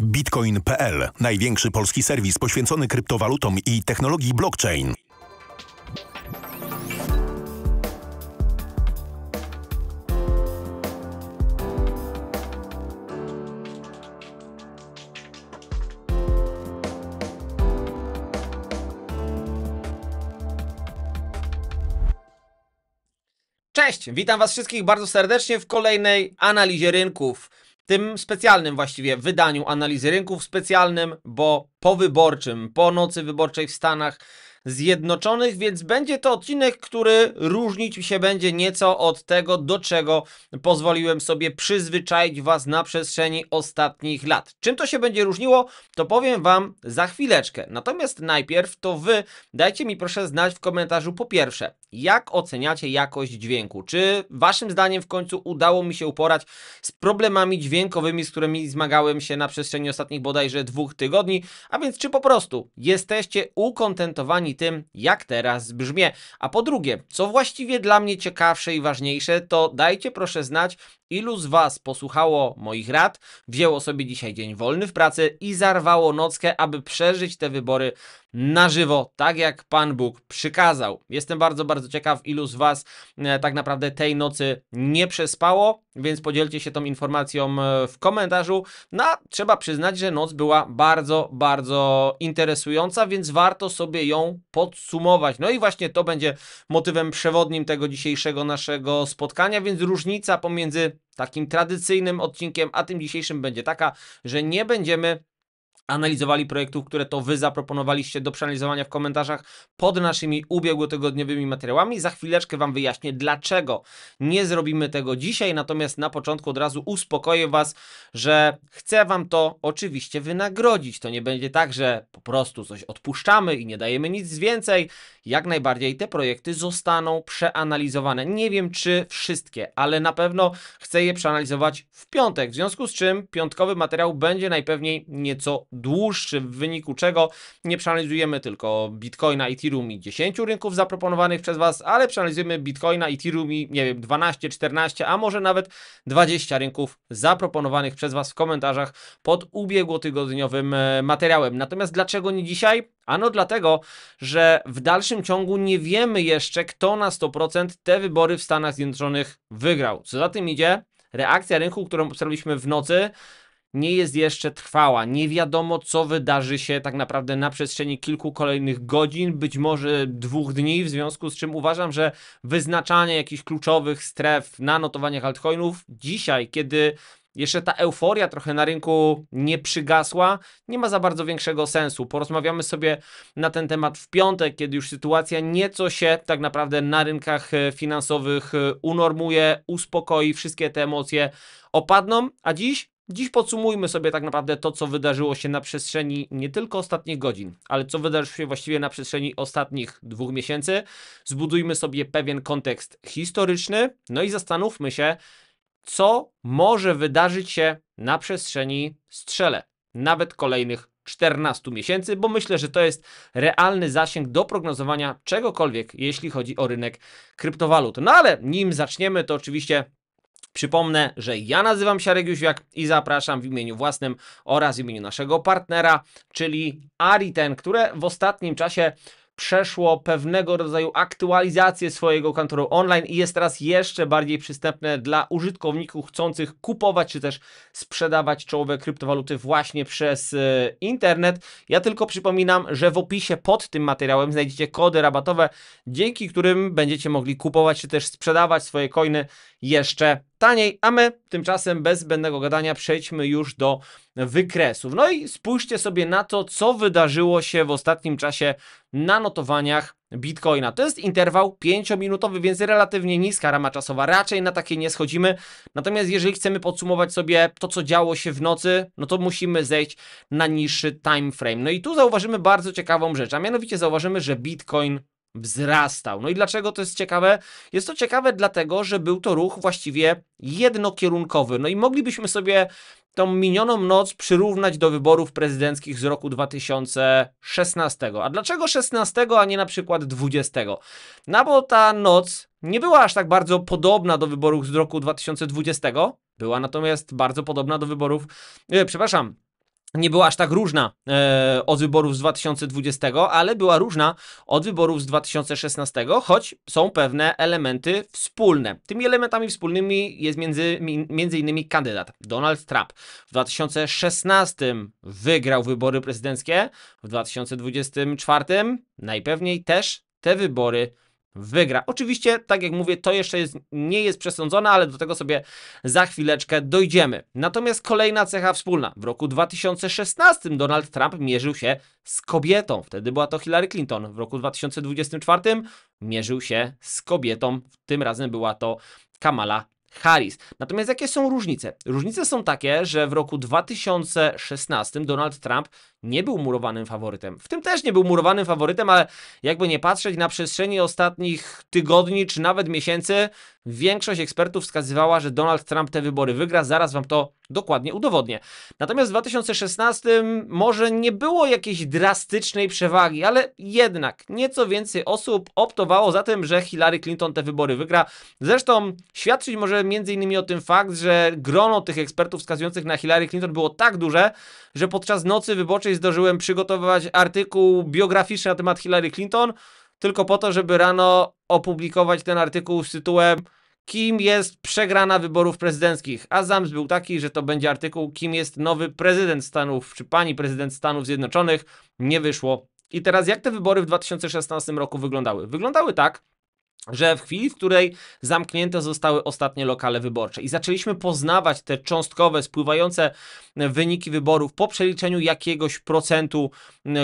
Bitcoin.pl. Największy polski serwis poświęcony kryptowalutom i technologii blockchain. Cześć, witam Was wszystkich bardzo serdecznie w kolejnej analizie rynków tym specjalnym właściwie wydaniu analizy rynków specjalnym, bo po wyborczym, po nocy wyborczej w Stanach Zjednoczonych, więc będzie to odcinek, który różnić się będzie nieco od tego, do czego pozwoliłem sobie przyzwyczaić Was na przestrzeni ostatnich lat. Czym to się będzie różniło, to powiem Wam za chwileczkę. Natomiast najpierw to Wy dajcie mi proszę znać w komentarzu po pierwsze, jak oceniacie jakość dźwięku? Czy waszym zdaniem w końcu udało mi się uporać z problemami dźwiękowymi, z którymi zmagałem się na przestrzeni ostatnich bodajże dwóch tygodni? A więc czy po prostu jesteście ukontentowani tym, jak teraz brzmię? A po drugie, co właściwie dla mnie ciekawsze i ważniejsze, to dajcie proszę znać, Ilu z Was posłuchało moich rad, wzięło sobie dzisiaj dzień wolny w pracy i zarwało nockę, aby przeżyć te wybory na żywo, tak jak Pan Bóg przykazał? Jestem bardzo, bardzo ciekaw, ilu z Was e, tak naprawdę tej nocy nie przespało. Więc podzielcie się tą informacją e, w komentarzu. No, trzeba przyznać, że noc była bardzo, bardzo interesująca, więc warto sobie ją podsumować. No i właśnie to będzie motywem przewodnim tego dzisiejszego naszego spotkania, więc różnica pomiędzy takim tradycyjnym odcinkiem a tym dzisiejszym będzie taka, że nie będziemy analizowali projektów, które to wy zaproponowaliście do przeanalizowania w komentarzach pod naszymi ubiegłotygodniowymi materiałami. Za chwileczkę wam wyjaśnię, dlaczego nie zrobimy tego dzisiaj, natomiast na początku od razu uspokoję was, że chcę wam to oczywiście wynagrodzić. To nie będzie tak, że po prostu coś odpuszczamy i nie dajemy nic więcej. Jak najbardziej te projekty zostaną przeanalizowane. Nie wiem, czy wszystkie, ale na pewno chcę je przeanalizować w piątek, w związku z czym piątkowy materiał będzie najpewniej nieco dłuższy, w wyniku czego nie przeanalizujemy tylko Bitcoina, Ethereum i 10 rynków zaproponowanych przez Was, ale przeanalizujemy Bitcoina, Ethereum i nie wiem, 12, 14, a może nawet 20 rynków zaproponowanych przez Was w komentarzach pod ubiegłotygodniowym e, materiałem. Natomiast dlaczego nie dzisiaj? Ano dlatego, że w dalszym ciągu nie wiemy jeszcze, kto na 100% te wybory w Stanach Zjednoczonych wygrał. Co za tym idzie, reakcja rynku, którą obserwowaliśmy w nocy, nie jest jeszcze trwała. Nie wiadomo, co wydarzy się tak naprawdę na przestrzeni kilku kolejnych godzin, być może dwóch dni, w związku z czym uważam, że wyznaczanie jakichś kluczowych stref na notowaniach altcoinów dzisiaj, kiedy jeszcze ta euforia trochę na rynku nie przygasła, nie ma za bardzo większego sensu. Porozmawiamy sobie na ten temat w piątek, kiedy już sytuacja nieco się tak naprawdę na rynkach e, finansowych e, unormuje, uspokoi, wszystkie te emocje opadną, a dziś Dziś podsumujmy sobie tak naprawdę to, co wydarzyło się na przestrzeni nie tylko ostatnich godzin, ale co wydarzyło się właściwie na przestrzeni ostatnich dwóch miesięcy. Zbudujmy sobie pewien kontekst historyczny, no i zastanówmy się, co może wydarzyć się na przestrzeni strzele, nawet kolejnych 14 miesięcy, bo myślę, że to jest realny zasięg do prognozowania czegokolwiek, jeśli chodzi o rynek kryptowalut. No ale nim zaczniemy, to oczywiście Przypomnę, że ja nazywam się jak i zapraszam w imieniu własnym oraz w imieniu naszego partnera, czyli Ariten, które w ostatnim czasie przeszło pewnego rodzaju aktualizację swojego kantoru online i jest teraz jeszcze bardziej przystępne dla użytkowników chcących kupować czy też sprzedawać czołowe kryptowaluty właśnie przez y, internet. Ja tylko przypominam, że w opisie pod tym materiałem znajdziecie kody rabatowe, dzięki którym będziecie mogli kupować czy też sprzedawać swoje coiny jeszcze taniej, a my tymczasem bez zbędnego gadania przejdźmy już do wykresów. No i spójrzcie sobie na to, co wydarzyło się w ostatnim czasie na notowaniach Bitcoina. To jest interwał 5-minutowy, więc relatywnie niska rama czasowa. Raczej na takie nie schodzimy. Natomiast jeżeli chcemy podsumować sobie to, co działo się w nocy, no to musimy zejść na niższy time frame. No i tu zauważymy bardzo ciekawą rzecz, a mianowicie zauważymy, że Bitcoin wzrastał. No i dlaczego to jest ciekawe? Jest to ciekawe dlatego, że był to ruch właściwie jednokierunkowy. No i moglibyśmy sobie tą minioną noc przyrównać do wyborów prezydenckich z roku 2016. A dlaczego 16, a nie na przykład 20? No bo ta noc nie była aż tak bardzo podobna do wyborów z roku 2020, była natomiast bardzo podobna do wyborów, e, przepraszam, nie była aż tak różna e, od wyborów z 2020, ale była różna od wyborów z 2016, choć są pewne elementy wspólne. Tymi elementami wspólnymi jest między, między innymi kandydat Donald Trump. W 2016 wygrał wybory prezydenckie, w 2024 najpewniej też te wybory wygra. Oczywiście, tak jak mówię, to jeszcze jest, nie jest przesądzone, ale do tego sobie za chwileczkę dojdziemy. Natomiast kolejna cecha wspólna. W roku 2016 Donald Trump mierzył się z kobietą. Wtedy była to Hillary Clinton. W roku 2024 mierzył się z kobietą. Tym razem była to Kamala Harris. Natomiast jakie są różnice? Różnice są takie, że w roku 2016 Donald Trump nie był murowanym faworytem. W tym też nie był murowanym faworytem, ale jakby nie patrzeć na przestrzeni ostatnich tygodni czy nawet miesięcy, większość ekspertów wskazywała, że Donald Trump te wybory wygra. Zaraz wam to dokładnie udowodnię. Natomiast w 2016 może nie było jakiejś drastycznej przewagi, ale jednak nieco więcej osób optowało za tym, że Hillary Clinton te wybory wygra. Zresztą świadczyć może między innymi o tym fakt, że grono tych ekspertów wskazujących na Hillary Clinton było tak duże, że podczas nocy wyborczej wczoraj zdążyłem przygotować artykuł biograficzny na temat Hillary Clinton, tylko po to, żeby rano opublikować ten artykuł z tytułem Kim jest przegrana wyborów prezydenckich? A zamysł był taki, że to będzie artykuł Kim jest nowy prezydent Stanów czy pani prezydent Stanów Zjednoczonych. Nie wyszło. I teraz jak te wybory w 2016 roku wyglądały? Wyglądały tak, że w chwili, w której zamknięte zostały ostatnie lokale wyborcze i zaczęliśmy poznawać te cząstkowe, spływające wyniki wyborów po przeliczeniu jakiegoś procentu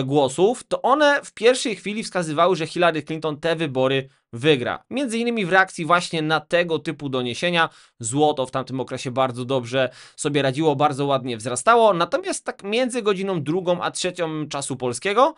głosów, to one w pierwszej chwili wskazywały, że Hillary Clinton te wybory wygra. Między innymi w reakcji właśnie na tego typu doniesienia złoto w tamtym okresie bardzo dobrze sobie radziło, bardzo ładnie wzrastało, natomiast tak między godziną drugą a trzecią czasu polskiego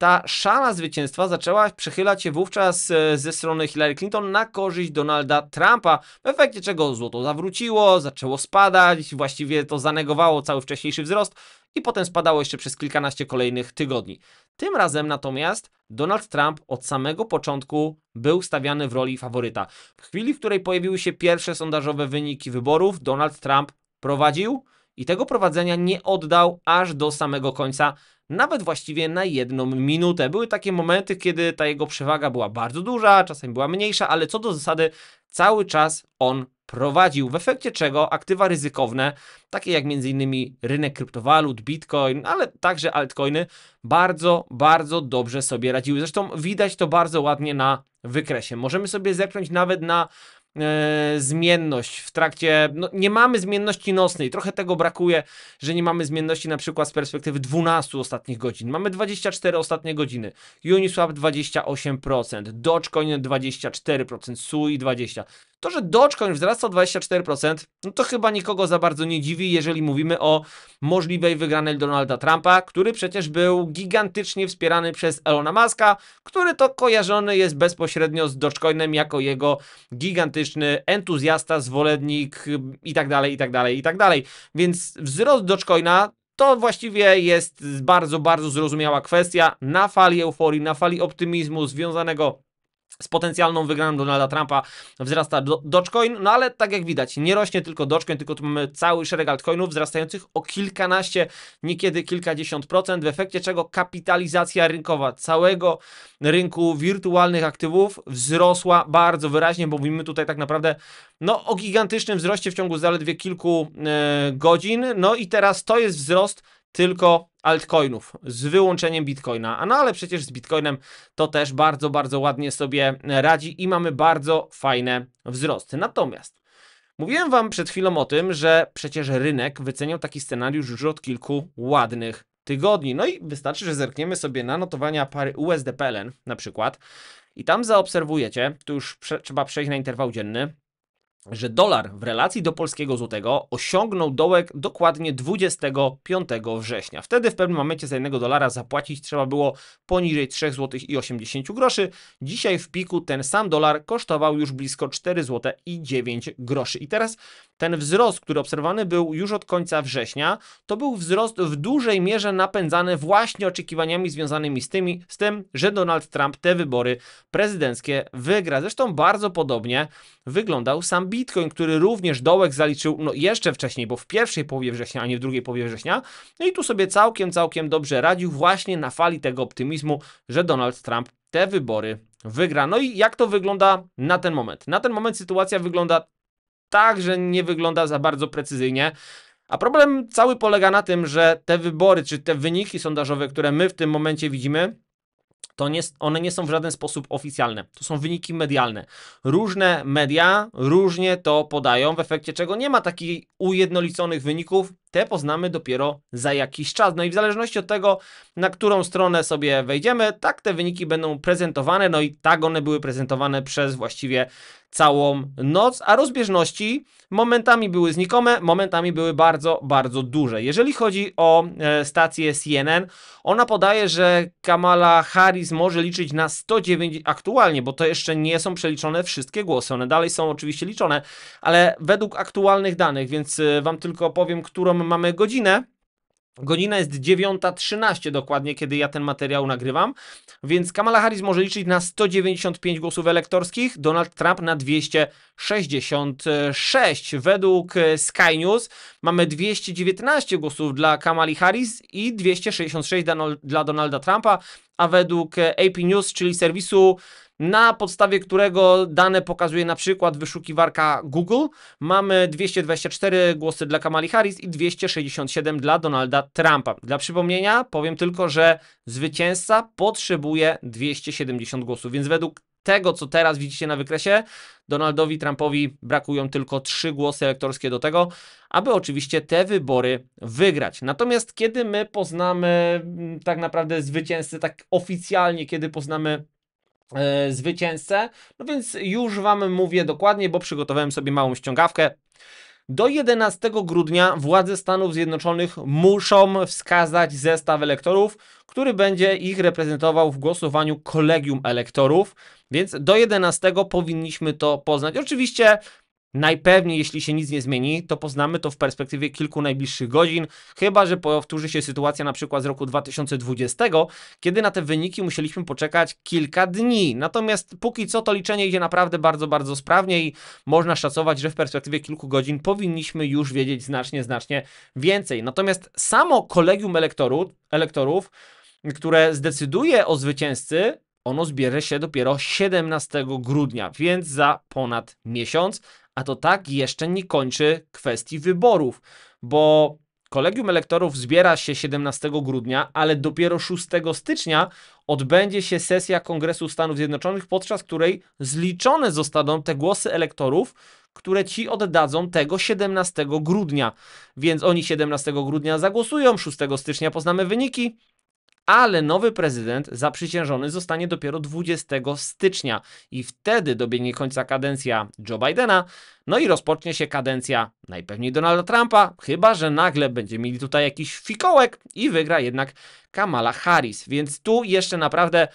ta szala zwycięstwa zaczęła przechylać się wówczas e, ze strony Hillary Clinton na korzyść Donalda Trumpa, w efekcie czego złoto zawróciło, zaczęło spadać, właściwie to zanegowało cały wcześniejszy wzrost i potem spadało jeszcze przez kilkanaście kolejnych tygodni. Tym razem natomiast Donald Trump od samego początku był stawiany w roli faworyta. W chwili, w której pojawiły się pierwsze sondażowe wyniki wyborów, Donald Trump prowadził i tego prowadzenia nie oddał aż do samego końca nawet właściwie na jedną minutę. Były takie momenty, kiedy ta jego przewaga była bardzo duża, czasem była mniejsza, ale co do zasady cały czas on prowadził, w efekcie czego aktywa ryzykowne, takie jak m.in. rynek kryptowalut, bitcoin, ale także altcoiny, bardzo, bardzo dobrze sobie radziły. Zresztą widać to bardzo ładnie na wykresie. Możemy sobie zerknąć nawet na E, zmienność w trakcie, no, nie mamy zmienności nocnej, trochę tego brakuje, że nie mamy zmienności na przykład z perspektywy 12 ostatnich godzin, mamy 24 ostatnie godziny, Uniswap 28%, Dogecoin 24%, SUI 20%, to, że Dogecoin wzrasta o 24%, no to chyba nikogo za bardzo nie dziwi, jeżeli mówimy o możliwej wygranej Donalda Trumpa, który przecież był gigantycznie wspierany przez Elona Muska, który to kojarzony jest bezpośrednio z Dogecoinem jako jego gigantyczny entuzjasta, zwolennik itd., itd., itd. Więc wzrost Dogecoina to właściwie jest bardzo, bardzo zrozumiała kwestia na fali euforii, na fali optymizmu związanego z potencjalną wygraną Donalda Trumpa wzrasta do, Dogecoin, no ale tak jak widać, nie rośnie tylko Dogecoin, tylko tu mamy cały szereg altcoinów wzrastających o kilkanaście, niekiedy kilkadziesiąt procent, w efekcie czego kapitalizacja rynkowa całego rynku wirtualnych aktywów wzrosła bardzo wyraźnie, bo mówimy tutaj tak naprawdę no, o gigantycznym wzroście w ciągu zaledwie kilku e, godzin, no i teraz to jest wzrost tylko altcoinów z wyłączeniem bitcoina. A no ale przecież z bitcoinem to też bardzo, bardzo ładnie sobie radzi i mamy bardzo fajne wzrosty. Natomiast mówiłem wam przed chwilą o tym, że przecież rynek wyceniał taki scenariusz już od kilku ładnych tygodni. No i wystarczy, że zerkniemy sobie na notowania pary USD na przykład i tam zaobserwujecie, tu już prze trzeba przejść na interwał dzienny, że dolar w relacji do polskiego złotego osiągnął dołek dokładnie 25 września. Wtedy w pewnym momencie za jednego dolara zapłacić trzeba było poniżej 3 zł i 80 groszy. Dzisiaj w piku ten sam dolar kosztował już blisko 4 zł i 9 groszy. I teraz ten wzrost, który obserwowany był już od końca września, to był wzrost w dużej mierze napędzany właśnie oczekiwaniami związanymi z, tymi, z tym, że Donald Trump te wybory prezydenckie wygra. Zresztą bardzo podobnie wyglądał sam Bitcoin, który również dołek zaliczył no jeszcze wcześniej, bo w pierwszej połowie września, a nie w drugiej połowie września. No i tu sobie całkiem, całkiem dobrze radził właśnie na fali tego optymizmu, że Donald Trump te wybory wygra. No i jak to wygląda na ten moment? Na ten moment sytuacja wygląda tak, że nie wygląda za bardzo precyzyjnie. A problem cały polega na tym, że te wybory, czy te wyniki sondażowe, które my w tym momencie widzimy, to nie, one nie są w żaden sposób oficjalne. To są wyniki medialne. Różne media różnie to podają, w efekcie czego nie ma takich ujednoliconych wyników te poznamy dopiero za jakiś czas. No i w zależności od tego, na którą stronę sobie wejdziemy, tak te wyniki będą prezentowane, no i tak one były prezentowane przez właściwie całą noc, a rozbieżności momentami były znikome, momentami były bardzo, bardzo duże. Jeżeli chodzi o e, stację CNN, ona podaje, że Kamala Harris może liczyć na 109 aktualnie, bo to jeszcze nie są przeliczone wszystkie głosy, one dalej są oczywiście liczone, ale według aktualnych danych, więc e, wam tylko powiem, którą mamy godzinę. Godzina jest 9.13 dokładnie, kiedy ja ten materiał nagrywam, więc Kamala Harris może liczyć na 195 głosów elektorskich, Donald Trump na 266. Według e, Sky News mamy 219 głosów dla Kamali Harris i 266 dla Donalda Trumpa, a według e, AP News, czyli serwisu na podstawie którego dane pokazuje na przykład wyszukiwarka Google. Mamy 224 głosy dla Kamali Harris i 267 dla Donalda Trumpa. Dla przypomnienia powiem tylko, że zwycięzca potrzebuje 270 głosów, więc według tego, co teraz widzicie na wykresie, Donaldowi Trumpowi brakują tylko trzy głosy elektorskie do tego, aby oczywiście te wybory wygrać. Natomiast kiedy my poznamy mm, tak naprawdę zwycięzcę, tak oficjalnie, kiedy poznamy E, zwycięzcę. No więc już Wam mówię dokładnie, bo przygotowałem sobie małą ściągawkę. Do 11 grudnia władze Stanów Zjednoczonych muszą wskazać zestaw elektorów, który będzie ich reprezentował w głosowaniu kolegium elektorów. Więc do 11 powinniśmy to poznać. Oczywiście Najpewniej, jeśli się nic nie zmieni, to poznamy to w perspektywie kilku najbliższych godzin, chyba że powtórzy się sytuacja na przykład z roku 2020, kiedy na te wyniki musieliśmy poczekać kilka dni. Natomiast póki co to liczenie idzie naprawdę bardzo, bardzo sprawnie i można szacować, że w perspektywie kilku godzin powinniśmy już wiedzieć znacznie, znacznie więcej. Natomiast samo kolegium elektoru, elektorów, które zdecyduje o zwycięzcy, ono zbierze się dopiero 17 grudnia, więc za ponad miesiąc, a to tak jeszcze nie kończy kwestii wyborów, bo Kolegium Elektorów zbiera się 17 grudnia, ale dopiero 6 stycznia odbędzie się sesja Kongresu Stanów Zjednoczonych, podczas której zliczone zostaną te głosy elektorów, które ci oddadzą tego 17 grudnia. Więc oni 17 grudnia zagłosują, 6 stycznia poznamy wyniki, ale nowy prezydent zaprzysiężony zostanie dopiero 20 stycznia i wtedy dobiegnie końca kadencja Joe Bidena, no i rozpocznie się kadencja najpewniej Donalda Trumpa, chyba że nagle będzie mieli tutaj jakiś fikołek i wygra jednak Kamala Harris. Więc tu jeszcze naprawdę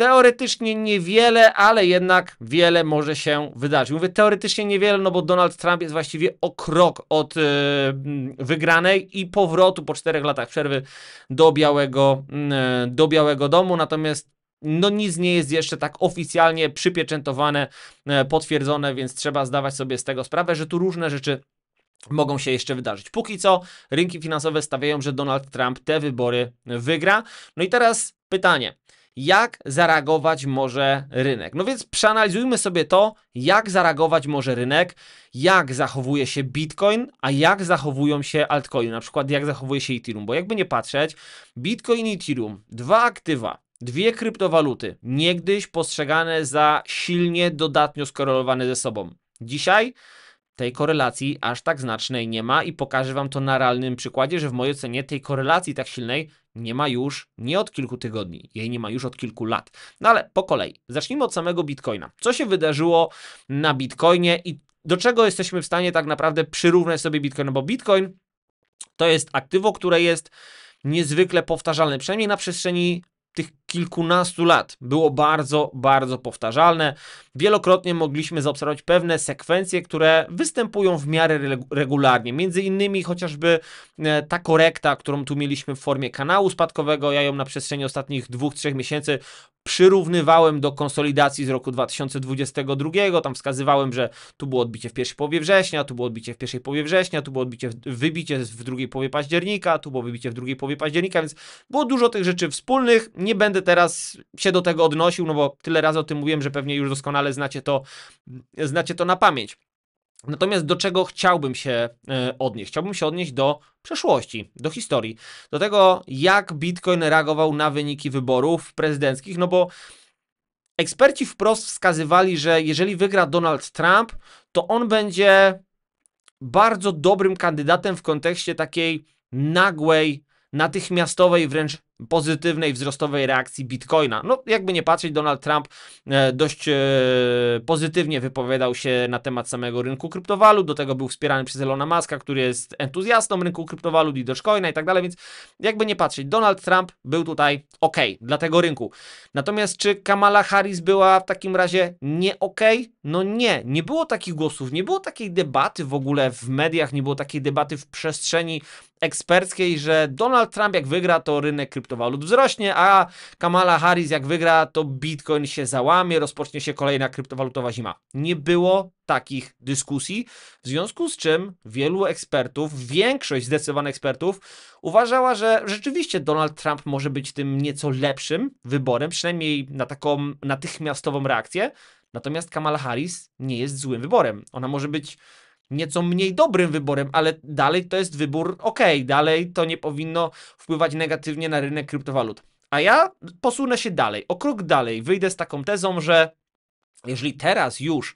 teoretycznie niewiele, ale jednak wiele może się wydarzyć. Mówię teoretycznie niewiele, no bo Donald Trump jest właściwie o krok od e, mm, wygranej i powrotu po czterech latach przerwy do Białego, mm, e, do Białego Domu, natomiast no nic nie jest jeszcze tak oficjalnie przypieczętowane, e, potwierdzone, więc trzeba zdawać sobie z tego sprawę, że tu różne rzeczy mogą się jeszcze wydarzyć. Póki co rynki finansowe stawiają, że Donald Trump te wybory wygra. No i teraz pytanie jak zareagować może rynek. No więc przeanalizujmy sobie to, jak zareagować może rynek, jak zachowuje się Bitcoin, a jak zachowują się altcoiny, na przykład jak zachowuje się Ethereum, bo jakby nie patrzeć, Bitcoin i Ethereum, dwa aktywa, Dwie kryptowaluty, niegdyś postrzegane za silnie dodatnio skorelowane ze sobą. Dzisiaj tej korelacji aż tak znacznej nie ma i pokażę Wam to na realnym przykładzie, że w mojej ocenie tej korelacji tak silnej nie ma już nie od kilku tygodni, jej nie ma już od kilku lat. No ale po kolei, zacznijmy od samego Bitcoina. Co się wydarzyło na Bitcoinie i do czego jesteśmy w stanie tak naprawdę przyrównać sobie Bitcoin, bo Bitcoin to jest aktywo, które jest niezwykle powtarzalne, przynajmniej na przestrzeni kilkunastu lat. Było bardzo, bardzo powtarzalne. Wielokrotnie mogliśmy zaobserwować pewne sekwencje, które występują w miarę regularnie. Między innymi chociażby e, ta korekta, którą tu mieliśmy w formie kanału spadkowego. Ja ją na przestrzeni ostatnich dwóch, trzech miesięcy przyrównywałem do konsolidacji z roku 2022. Tam wskazywałem, że tu było odbicie w pierwszej połowie września, tu było odbicie w pierwszej połowie września, tu było odbicie w, wybicie w drugiej połowie października, tu było wybicie w drugiej połowie października, więc było dużo tych rzeczy wspólnych. Nie będę będę teraz się do tego odnosił, no bo tyle razy o tym mówiłem, że pewnie już doskonale znacie to, znacie to na pamięć. Natomiast do czego chciałbym się e, odnieść? Chciałbym się odnieść do przeszłości, do historii, do tego, jak Bitcoin reagował na wyniki wyborów prezydenckich, no bo eksperci wprost wskazywali, że jeżeli wygra Donald Trump, to on będzie bardzo dobrym kandydatem w kontekście takiej nagłej, natychmiastowej wręcz pozytywnej wzrostowej reakcji Bitcoina. No, jakby nie patrzeć, Donald Trump e, dość e, pozytywnie wypowiadał się na temat samego rynku kryptowalut, do tego był wspierany przez Elona Muska, który jest entuzjastą rynku kryptowalut i Dogecoina i tak dalej, więc jakby nie patrzeć, Donald Trump był tutaj ok dla tego rynku. Natomiast czy Kamala Harris była w takim razie nie ok? No nie, nie było takich głosów, nie było takiej debaty w ogóle w mediach, nie było takiej debaty w przestrzeni eksperckiej, że Donald Trump jak wygra, to rynek kryptowalut wzrośnie, a Kamala Harris jak wygra, to Bitcoin się załamie, rozpocznie się kolejna kryptowalutowa zima. Nie było takich dyskusji, w związku z czym wielu ekspertów, większość zdecydowanych ekspertów uważała, że rzeczywiście Donald Trump może być tym nieco lepszym wyborem, przynajmniej na taką natychmiastową reakcję, natomiast Kamala Harris nie jest złym wyborem. Ona może być nieco mniej dobrym wyborem, ale dalej to jest wybór ok, dalej to nie powinno wpływać negatywnie na rynek kryptowalut. A ja posunę się dalej, o krok dalej, wyjdę z taką tezą, że jeżeli teraz już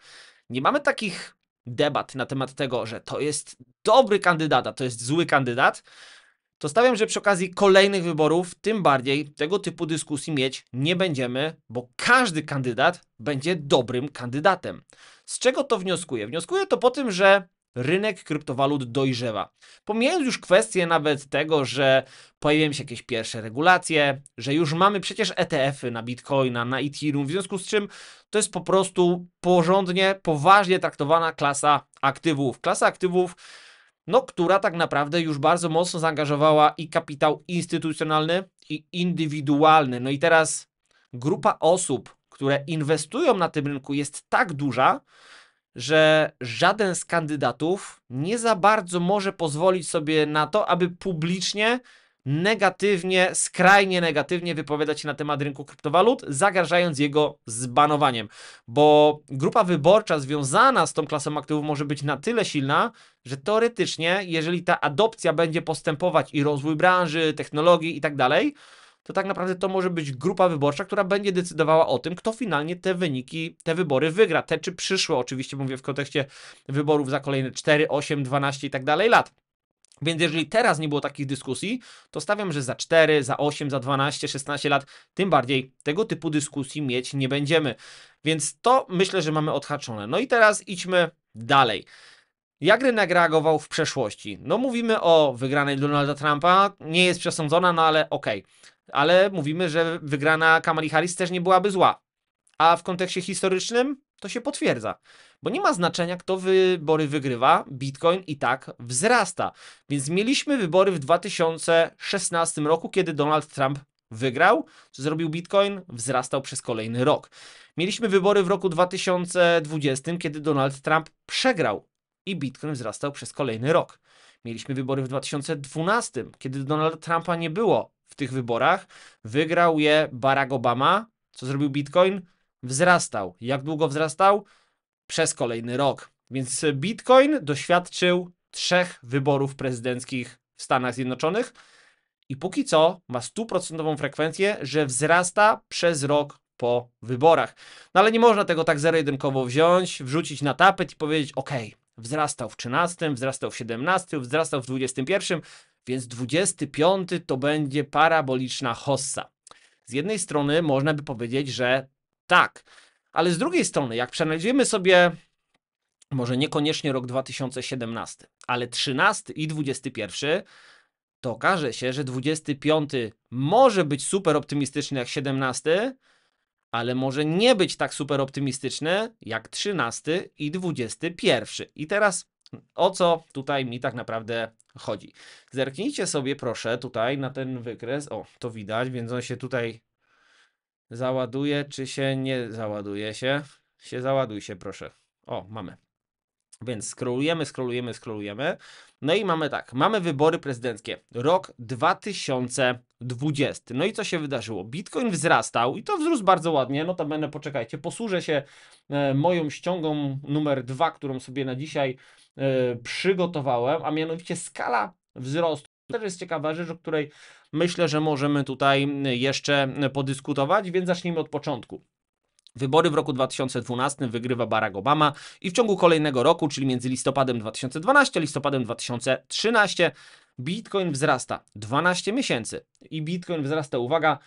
nie mamy takich debat na temat tego, że to jest dobry kandydat, a to jest zły kandydat, to stawiam, że przy okazji kolejnych wyborów, tym bardziej tego typu dyskusji mieć nie będziemy, bo każdy kandydat będzie dobrym kandydatem. Z czego to wnioskuję? Wnioskuję to po tym, że rynek kryptowalut dojrzewa. Pomijając już kwestię nawet tego, że pojawiają się jakieś pierwsze regulacje, że już mamy przecież ETF-y na Bitcoina, na Ethereum, w związku z czym to jest po prostu porządnie, poważnie traktowana klasa aktywów. Klasa aktywów, no, która tak naprawdę już bardzo mocno zaangażowała i kapitał instytucjonalny, i indywidualny. No i teraz grupa osób, które inwestują na tym rynku jest tak duża, że żaden z kandydatów nie za bardzo może pozwolić sobie na to, aby publicznie negatywnie, skrajnie negatywnie wypowiadać się na temat rynku kryptowalut, zagrażając jego zbanowaniem. Bo grupa wyborcza związana z tą klasą aktywów może być na tyle silna, że teoretycznie, jeżeli ta adopcja będzie postępować i rozwój branży, technologii i tak dalej, to tak naprawdę to może być grupa wyborcza, która będzie decydowała o tym, kto finalnie te wyniki, te wybory wygra. Te czy przyszłe, oczywiście mówię w kontekście wyborów za kolejne 4, 8, 12 i tak dalej lat. Więc jeżeli teraz nie było takich dyskusji, to stawiam, że za 4, za 8, za 12, 16 lat, tym bardziej tego typu dyskusji mieć nie będziemy. Więc to myślę, że mamy odhaczone. No i teraz idźmy dalej. Jak rynek reagował w przeszłości? No mówimy o wygranej Donalda Trumpa, nie jest przesądzona, no ale okej. Okay ale mówimy, że wygrana Kamali Harris też nie byłaby zła. A w kontekście historycznym to się potwierdza, bo nie ma znaczenia, kto wybory wygrywa, Bitcoin i tak wzrasta. Więc mieliśmy wybory w 2016 roku, kiedy Donald Trump wygrał, co zrobił Bitcoin, wzrastał przez kolejny rok. Mieliśmy wybory w roku 2020, kiedy Donald Trump przegrał i Bitcoin wzrastał przez kolejny rok. Mieliśmy wybory w 2012, kiedy Donalda Trumpa nie było w tych wyborach. Wygrał je Barack Obama. Co zrobił Bitcoin? Wzrastał. Jak długo wzrastał? Przez kolejny rok. Więc Bitcoin doświadczył trzech wyborów prezydenckich w Stanach Zjednoczonych i póki co ma stuprocentową frekwencję, że wzrasta przez rok po wyborach. No ale nie można tego tak zero wziąć, wrzucić na tapet i powiedzieć: OK, Wzrastał w 13, wzrastał w 17, wzrastał w 21, więc 25 to będzie paraboliczna hossa. Z jednej strony można by powiedzieć, że tak, ale z drugiej strony, jak przeanalizujemy sobie może niekoniecznie rok 2017, ale 13 i 21, to okaże się, że 25 może być super optymistyczny jak 17, ale może nie być tak super optymistyczne jak 13 i 21. I teraz o co tutaj mi tak naprawdę chodzi? Zerknijcie sobie proszę tutaj na ten wykres. O, to widać, więc on się tutaj załaduje, czy się nie załaduje się? Się załaduj się proszę. O, mamy. Więc skrolujemy, skrolujemy, skrolujemy. No i mamy tak, mamy wybory prezydenckie. Rok 2020. No i co się wydarzyło? Bitcoin wzrastał i to wzrósł bardzo ładnie. No, będę poczekajcie, posłużę się e, moją ściągą numer dwa, którą sobie na dzisiaj e, przygotowałem, a mianowicie skala wzrostu. To też jest ciekawa rzecz, o której myślę, że możemy tutaj e, jeszcze podyskutować, więc zacznijmy od początku. Wybory w roku 2012 wygrywa Barack Obama i w ciągu kolejnego roku, czyli między listopadem 2012 a listopadem 2013, Bitcoin wzrasta 12 miesięcy i Bitcoin wzrasta, uwaga,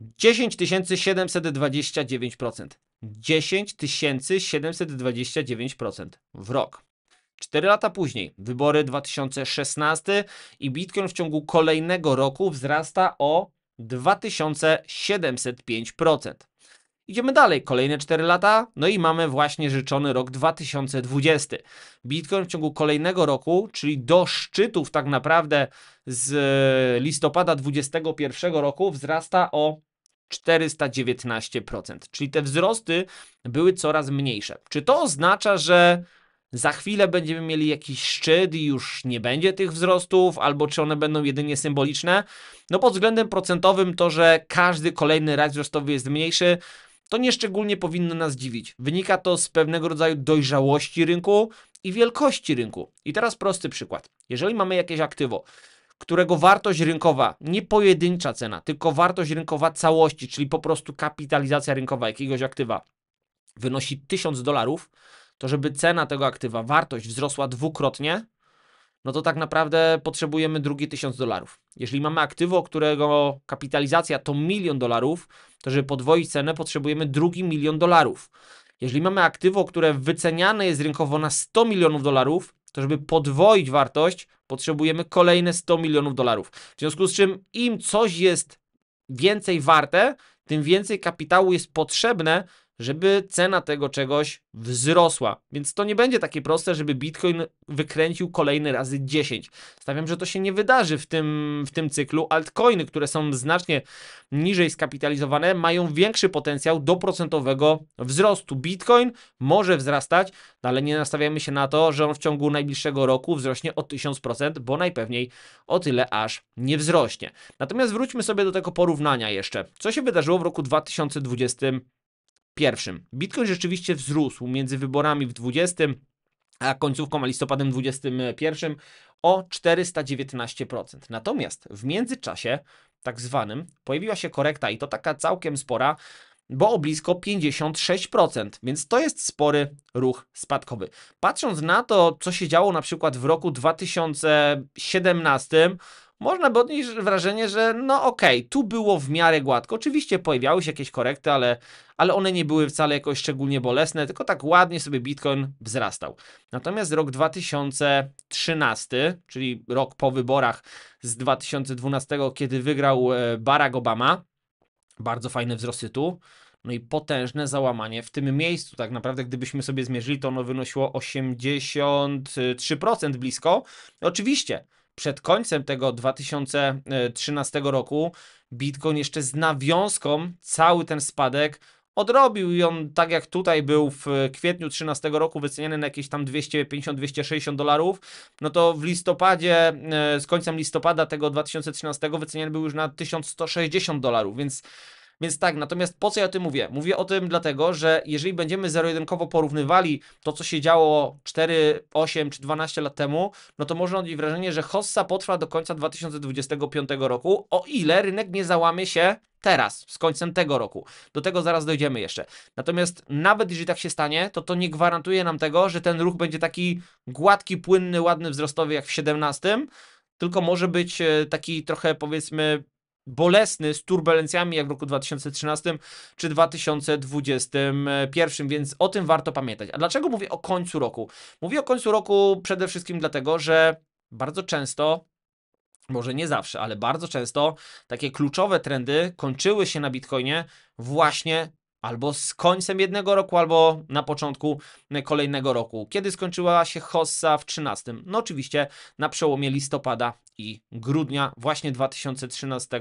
10 729%. 10 729% w rok. 4 lata później, wybory 2016 i Bitcoin w ciągu kolejnego roku wzrasta o 2705%. Idziemy dalej, kolejne 4 lata, no i mamy właśnie życzony rok 2020. Bitcoin w ciągu kolejnego roku, czyli do szczytów tak naprawdę z e, listopada 2021 roku wzrasta o 419%, czyli te wzrosty były coraz mniejsze. Czy to oznacza, że za chwilę będziemy mieli jakiś szczyt i już nie będzie tych wzrostów, albo czy one będą jedynie symboliczne? No pod względem procentowym to, że każdy kolejny raz wzrostowy jest mniejszy, to nieszczególnie powinno nas dziwić. Wynika to z pewnego rodzaju dojrzałości rynku i wielkości rynku. I teraz prosty przykład. Jeżeli mamy jakieś aktywo, którego wartość rynkowa, nie pojedyncza cena, tylko wartość rynkowa całości, czyli po prostu kapitalizacja rynkowa jakiegoś aktywa, wynosi 1000 dolarów, to żeby cena tego aktywa, wartość wzrosła dwukrotnie, no to tak naprawdę potrzebujemy drugi tysiąc dolarów. Jeżeli mamy aktywo, którego kapitalizacja to milion dolarów, to żeby podwoić cenę, potrzebujemy drugi milion dolarów. Jeżeli mamy aktywo, które wyceniane jest rynkowo na 100 milionów dolarów, to żeby podwoić wartość, potrzebujemy kolejne 100 milionów dolarów. W związku z czym im coś jest więcej warte, tym więcej kapitału jest potrzebne, żeby cena tego czegoś wzrosła. Więc to nie będzie takie proste, żeby Bitcoin wykręcił kolejny razy 10. Stawiam, że to się nie wydarzy w tym, w tym cyklu. Altcoiny, które są znacznie niżej skapitalizowane, mają większy potencjał do procentowego wzrostu. Bitcoin może wzrastać, no ale nie nastawiamy się na to, że on w ciągu najbliższego roku wzrośnie o 1000%, bo najpewniej o tyle aż nie wzrośnie. Natomiast wróćmy sobie do tego porównania jeszcze. Co się wydarzyło w roku 2020? pierwszym. Bitcoin rzeczywiście wzrósł między wyborami w 20 a końcówką a listopadem 21 o 419%. Natomiast w międzyczasie tak zwanym pojawiła się korekta i to taka całkiem spora, bo o blisko 56%, więc to jest spory ruch spadkowy. Patrząc na to, co się działo na przykład w roku 2017, można by odnieść wrażenie, że no okej, okay, tu było w miarę gładko. Oczywiście pojawiały się jakieś korekty, ale, ale one nie były wcale jakoś szczególnie bolesne, tylko tak ładnie sobie Bitcoin wzrastał. Natomiast rok 2013, czyli rok po wyborach z 2012, kiedy wygrał e, Barack Obama, bardzo fajne wzrosty tu. no i potężne załamanie w tym miejscu. Tak naprawdę, gdybyśmy sobie zmierzyli, to ono wynosiło 83% blisko. Oczywiście, przed końcem tego 2013 roku Bitcoin jeszcze z nawiązką cały ten spadek odrobił i on tak jak tutaj był w kwietniu 13 roku wyceniany na jakieś tam 250-260 dolarów, no to w listopadzie, e, z końcem listopada tego 2013 wyceniany był już na 1160 dolarów, więc więc tak, natomiast po co ja o tym mówię? Mówię o tym dlatego, że jeżeli będziemy zero-jedynkowo porównywali to, co się działo 4, 8 czy 12 lat temu, no to można odnieść wrażenie, że hossa potrwa do końca 2025 roku, o ile rynek nie załamie się teraz, z końcem tego roku. Do tego zaraz dojdziemy jeszcze. Natomiast nawet jeżeli tak się stanie, to to nie gwarantuje nam tego, że ten ruch będzie taki gładki, płynny, ładny, wzrostowy jak w 17, tylko może być e, taki trochę powiedzmy bolesny z turbulencjami jak w roku 2013 czy 2021, więc o tym warto pamiętać. A dlaczego mówię o końcu roku? Mówię o końcu roku przede wszystkim dlatego, że bardzo często może nie zawsze, ale bardzo często takie kluczowe trendy kończyły się na Bitcoinie właśnie albo z końcem jednego roku, albo na początku e, kolejnego roku. Kiedy skończyła się Hossa w 13? No oczywiście na przełomie listopada i grudnia właśnie 2013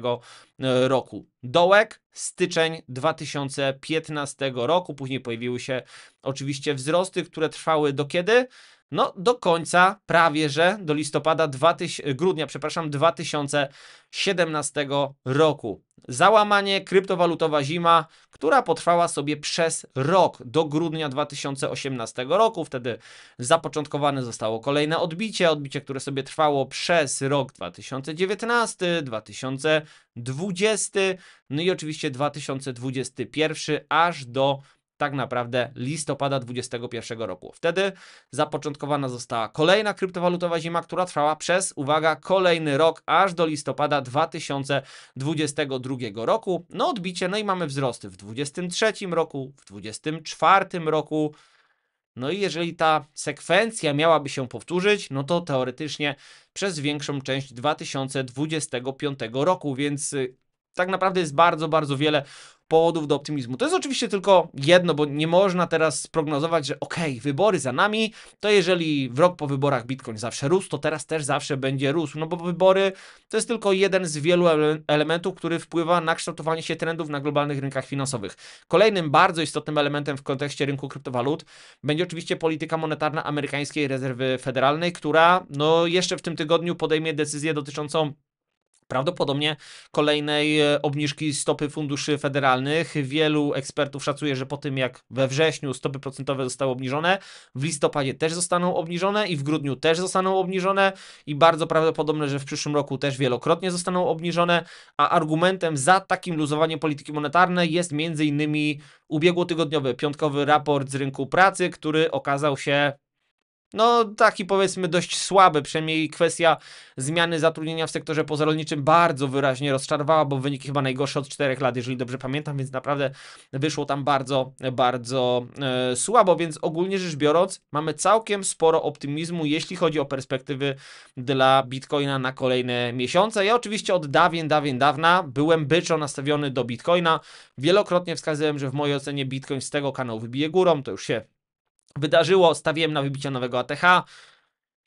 e, roku. Dołek, styczeń 2015 roku. Później pojawiły się oczywiście wzrosty, które trwały do kiedy? no do końca prawie że do listopada 2000, grudnia, przepraszam, 2017 roku. Załamanie, kryptowalutowa zima, która potrwała sobie przez rok do grudnia 2018 roku. Wtedy zapoczątkowane zostało kolejne odbicie, odbicie, które sobie trwało przez rok 2019, 2020, no i oczywiście 2021 aż do tak naprawdę listopada 2021 roku. Wtedy zapoczątkowana została kolejna kryptowalutowa zima, która trwała przez, uwaga, kolejny rok, aż do listopada 2022 roku. No odbicie, no i mamy wzrosty w 2023 roku, w 2024 roku. No i jeżeli ta sekwencja miałaby się powtórzyć, no to teoretycznie przez większą część 2025 roku, więc y, tak naprawdę jest bardzo, bardzo wiele powodów do optymizmu. To jest oczywiście tylko jedno, bo nie można teraz prognozować, że okej, okay, wybory za nami, to jeżeli w rok po wyborach Bitcoin zawsze rósł, to teraz też zawsze będzie rósł, no bo wybory to jest tylko jeden z wielu elementów, który wpływa na kształtowanie się trendów na globalnych rynkach finansowych. Kolejnym bardzo istotnym elementem w kontekście rynku kryptowalut będzie oczywiście polityka monetarna amerykańskiej rezerwy federalnej, która no jeszcze w tym tygodniu podejmie decyzję dotyczącą prawdopodobnie kolejnej e, obniżki stopy funduszy federalnych. Wielu ekspertów szacuje, że po tym jak we wrześniu stopy procentowe zostały obniżone, w listopadzie też zostaną obniżone i w grudniu też zostaną obniżone i bardzo prawdopodobne, że w przyszłym roku też wielokrotnie zostaną obniżone, a argumentem za takim luzowaniem polityki monetarnej jest między innymi ubiegłotygodniowy piątkowy raport z rynku pracy, który okazał się no taki powiedzmy dość słaby, przynajmniej kwestia zmiany zatrudnienia w sektorze pozarolniczym bardzo wyraźnie rozczarowała, bo wyniki chyba najgorsze od 4 lat, jeżeli dobrze pamiętam, więc naprawdę wyszło tam bardzo, bardzo e, słabo, więc ogólnie rzecz biorąc mamy całkiem sporo optymizmu, jeśli chodzi o perspektywy dla Bitcoina na kolejne miesiące. Ja oczywiście od dawien, dawien, dawna byłem byczo nastawiony do Bitcoina, wielokrotnie wskazywałem, że w mojej ocenie Bitcoin z tego kanału wybije górą, to już się wydarzyło. Stawiłem na wybicie nowego ATH.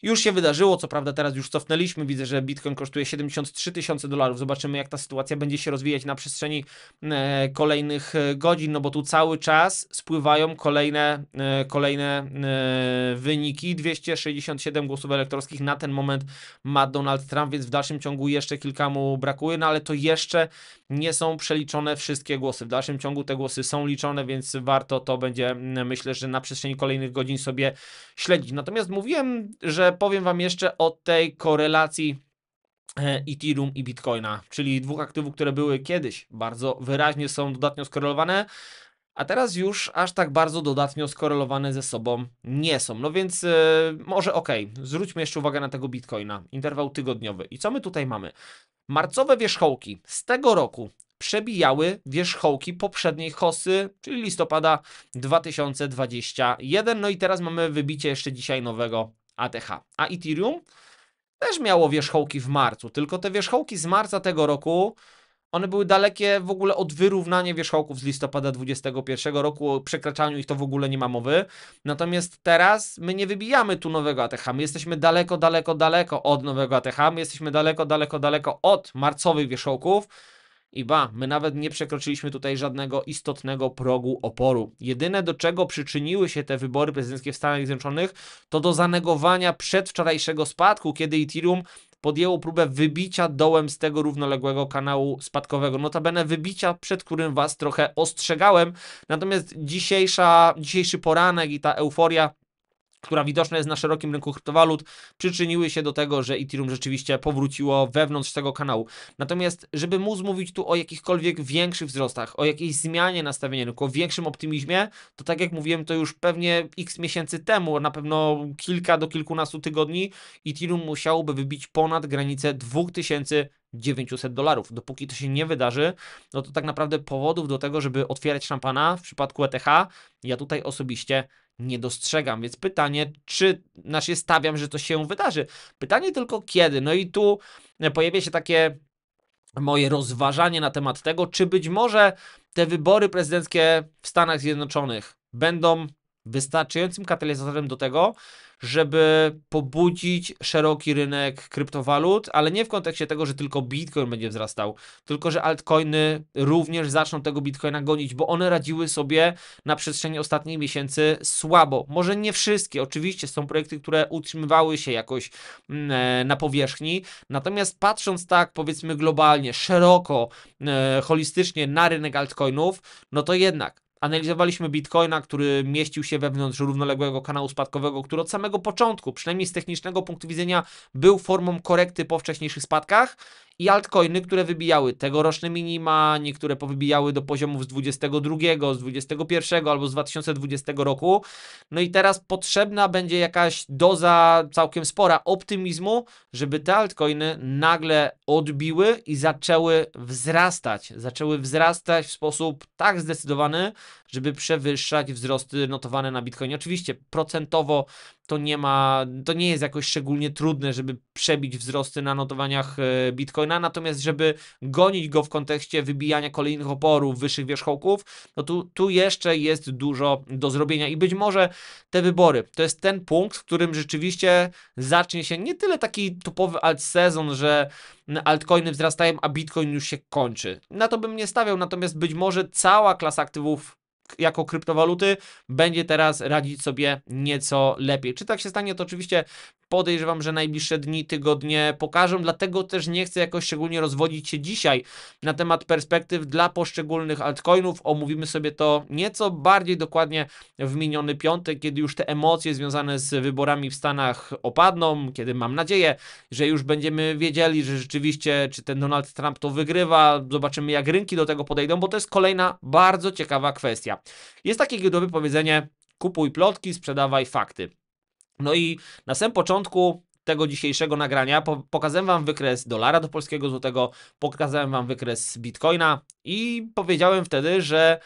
Już się wydarzyło, co prawda teraz już cofnęliśmy, widzę, że Bitcoin kosztuje 73 tysiące dolarów. Zobaczymy, jak ta sytuacja będzie się rozwijać na przestrzeni e, kolejnych e, godzin, no bo tu cały czas spływają kolejne, e, kolejne e, wyniki. 267 głosów elektorskich na ten moment ma Donald Trump, więc w dalszym ciągu jeszcze kilka mu brakuje, no ale to jeszcze nie są przeliczone wszystkie głosy. W dalszym ciągu te głosy są liczone, więc warto to będzie, myślę, że na przestrzeni kolejnych godzin sobie śledzić. Natomiast mówiłem, że powiem Wam jeszcze o tej korelacji e, Ethereum i Bitcoina, czyli dwóch aktywów, które były kiedyś bardzo wyraźnie są dodatnio skorelowane, a teraz już aż tak bardzo dodatnio skorelowane ze sobą nie są. No więc e, może okej, okay, zwróćmy jeszcze uwagę na tego Bitcoina, interwał tygodniowy. I co my tutaj mamy? Marcowe wierzchołki z tego roku przebijały wierzchołki poprzedniej hossy, czyli listopada 2021. No i teraz mamy wybicie jeszcze dzisiaj nowego ATH. A Ethereum też miało wierzchołki w marcu, tylko te wierzchołki z marca tego roku one były dalekie w ogóle od wyrównania wierzchołków z listopada 2021 roku. O przekraczaniu ich to w ogóle nie ma mowy. Natomiast teraz my nie wybijamy tu nowego ATH. My jesteśmy daleko, daleko, daleko od nowego ATH. My jesteśmy daleko, daleko, daleko od marcowych wierzchołków. I ba, my nawet nie przekroczyliśmy tutaj żadnego istotnego progu oporu. Jedyne do czego przyczyniły się te wybory prezydenckie w Stanach Zjednoczonych, to do zanegowania przedwczorajszego spadku, kiedy Ethereum podjęło próbę wybicia dołem z tego równoległego kanału spadkowego. Notabene wybicia, przed którym Was trochę ostrzegałem. Natomiast dzisiejsza, dzisiejszy poranek i ta euforia która widoczna jest na szerokim rynku kryptowalut, przyczyniły się do tego, że Ethereum rzeczywiście powróciło wewnątrz tego kanału. Natomiast, żeby móc mówić tu o jakichkolwiek większych wzrostach, o jakiejś zmianie nastawienia rynku, o większym optymizmie, to tak jak mówiłem, to już pewnie x miesięcy temu, na pewno kilka do kilkunastu tygodni, Ethereum musiałoby wybić ponad granicę 2000 900 dolarów. Dopóki to się nie wydarzy, no to tak naprawdę powodów do tego, żeby otwierać szampana w przypadku ETH, ja tutaj osobiście nie dostrzegam. Więc pytanie, czy nasz znaczy stawiam, że to się wydarzy. Pytanie tylko kiedy. No i tu e, pojawia się takie moje rozważanie na temat tego, czy być może te wybory prezydenckie w Stanach Zjednoczonych będą wystarczającym katalizatorem do tego, żeby pobudzić szeroki rynek kryptowalut, ale nie w kontekście tego, że tylko Bitcoin będzie wzrastał, tylko że altcoiny również zaczną tego Bitcoina gonić, bo one radziły sobie na przestrzeni ostatnich miesięcy słabo. Może nie wszystkie, oczywiście są projekty, które utrzymywały się jakoś mm, e, na powierzchni, natomiast patrząc tak powiedzmy globalnie, szeroko, e, holistycznie na rynek altcoinów, no to jednak Analizowaliśmy Bitcoina, który mieścił się wewnątrz równoległego kanału spadkowego, który od samego początku, przynajmniej z technicznego punktu widzenia, był formą korekty po wcześniejszych spadkach i altcoiny, które wybijały tegoroczne minima, niektóre powybijały do poziomów z 22, z 21 albo z 2020 roku. No i teraz potrzebna będzie jakaś doza całkiem spora optymizmu, żeby te altcoiny nagle odbiły i zaczęły wzrastać. Zaczęły wzrastać w sposób tak zdecydowany, żeby przewyższać wzrosty notowane na Bitcoinie. Oczywiście procentowo to nie ma, to nie jest jakoś szczególnie trudne, żeby przebić wzrosty na notowaniach e, Bitcoina, natomiast żeby gonić go w kontekście wybijania kolejnych oporów, wyższych wierzchołków, no tu, tu jeszcze jest dużo do zrobienia i być może te wybory to jest ten punkt, w którym rzeczywiście zacznie się nie tyle taki topowy alt sezon, że altcoiny wzrastają, a Bitcoin już się kończy. Na to bym nie stawiał, natomiast być może cała klasa aktywów jako kryptowaluty będzie teraz radzić sobie nieco lepiej. Czy tak się stanie, to oczywiście podejrzewam, że najbliższe dni, tygodnie pokażą, dlatego też nie chcę jakoś szczególnie rozwodzić się dzisiaj na temat perspektyw dla poszczególnych altcoinów. Omówimy sobie to nieco bardziej dokładnie w miniony piątek, kiedy już te emocje związane z wyborami w Stanach opadną, kiedy mam nadzieję, że już będziemy wiedzieli, że rzeczywiście, czy ten Donald Trump to wygrywa, zobaczymy jak rynki do tego podejdą, bo to jest kolejna bardzo ciekawa kwestia. Jest takie giełdowe powiedzenie, kupuj plotki, sprzedawaj fakty. No i na samym początku tego dzisiejszego nagrania pokazałem Wam wykres dolara do polskiego złotego, pokazałem Wam wykres bitcoina i powiedziałem wtedy, że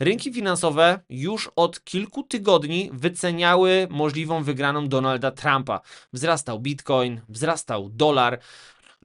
Rynki finansowe już od kilku tygodni wyceniały możliwą wygraną Donalda Trumpa. Wzrastał bitcoin, wzrastał dolar.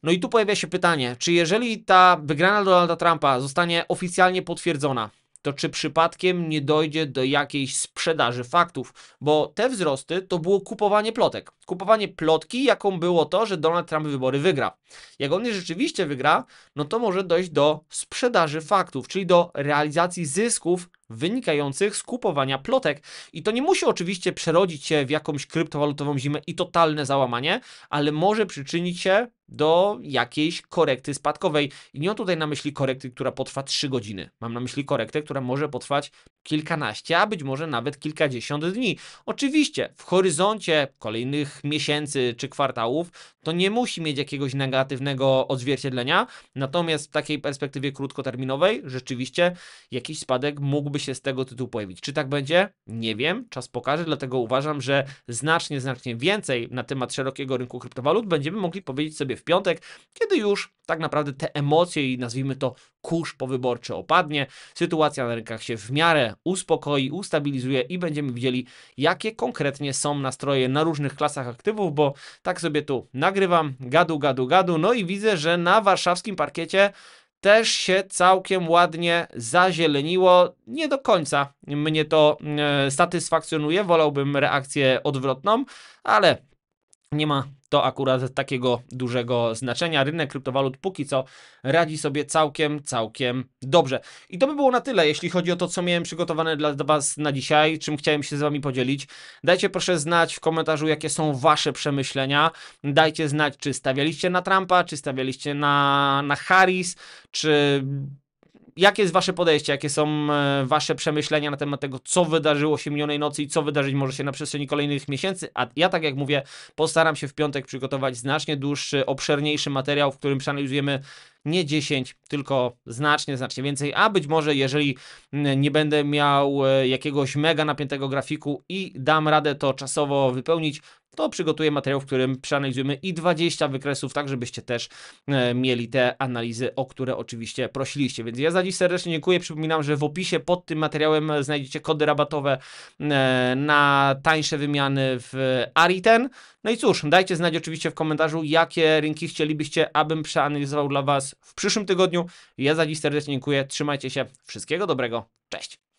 No i tu pojawia się pytanie, czy jeżeli ta wygrana Donalda Trumpa zostanie oficjalnie potwierdzona, to czy przypadkiem nie dojdzie do jakiejś sprzedaży faktów, bo te wzrosty to było kupowanie plotek. Kupowanie plotki, jaką było to, że Donald Trump wybory wygra. Jak on je rzeczywiście wygra, no to może dojść do sprzedaży faktów, czyli do realizacji zysków wynikających z kupowania plotek. I to nie musi oczywiście przerodzić się w jakąś kryptowalutową zimę i totalne załamanie, ale może przyczynić się do jakiejś korekty spadkowej. I nie mam tutaj na myśli korekty, która potrwa 3 godziny. Mam na myśli korektę, która może potrwać kilkanaście, a być może nawet kilkadziesiąt dni. Oczywiście w horyzoncie kolejnych miesięcy czy kwartałów to nie musi mieć jakiegoś negatywnego odzwierciedlenia, natomiast w takiej perspektywie krótkoterminowej rzeczywiście jakiś spadek mógłby się z tego tytułu pojawić. Czy tak będzie? Nie wiem, czas pokaże, dlatego uważam, że znacznie, znacznie więcej na temat szerokiego rynku kryptowalut będziemy mogli powiedzieć sobie w piątek, kiedy już tak naprawdę te emocje i nazwijmy to kurz powyborczy opadnie, sytuacja na rynkach się w miarę uspokoi, ustabilizuje i będziemy widzieli, jakie konkretnie są nastroje na różnych klasach aktywów, bo tak sobie tu nagrywam, gadu, gadu, gadu, no i widzę, że na warszawskim parkiecie też się całkiem ładnie zazieleniło. Nie do końca mnie to e, satysfakcjonuje, wolałbym reakcję odwrotną, ale nie ma to akurat takiego dużego znaczenia. Rynek kryptowalut póki co radzi sobie całkiem, całkiem dobrze. I to by było na tyle, jeśli chodzi o to, co miałem przygotowane dla Was na dzisiaj, czym chciałem się z Wami podzielić. Dajcie proszę znać w komentarzu, jakie są Wasze przemyślenia. Dajcie znać, czy stawialiście na Trumpa, czy stawialiście na, na Harris, czy Jakie jest wasze podejście, jakie są e, wasze przemyślenia na temat tego, co wydarzyło się minionej nocy i co wydarzyć może się na przestrzeni kolejnych miesięcy? A ja, tak jak mówię, postaram się w piątek przygotować znacznie dłuższy, obszerniejszy materiał, w którym przeanalizujemy nie 10, tylko znacznie, znacznie więcej, a być może jeżeli mm, nie będę miał e, jakiegoś mega napiętego grafiku i dam radę to czasowo wypełnić, to przygotuję materiał, w którym przeanalizujemy i 20 wykresów, tak żebyście też e, mieli te analizy, o które oczywiście prosiliście. Więc ja za dziś serdecznie dziękuję. Przypominam, że w opisie pod tym materiałem znajdziecie kody rabatowe e, na tańsze wymiany w Ariten. No i cóż, dajcie znać oczywiście w komentarzu, jakie rynki chcielibyście, abym przeanalizował dla Was w przyszłym tygodniu. Ja za dziś serdecznie dziękuję. Trzymajcie się. Wszystkiego dobrego. Cześć.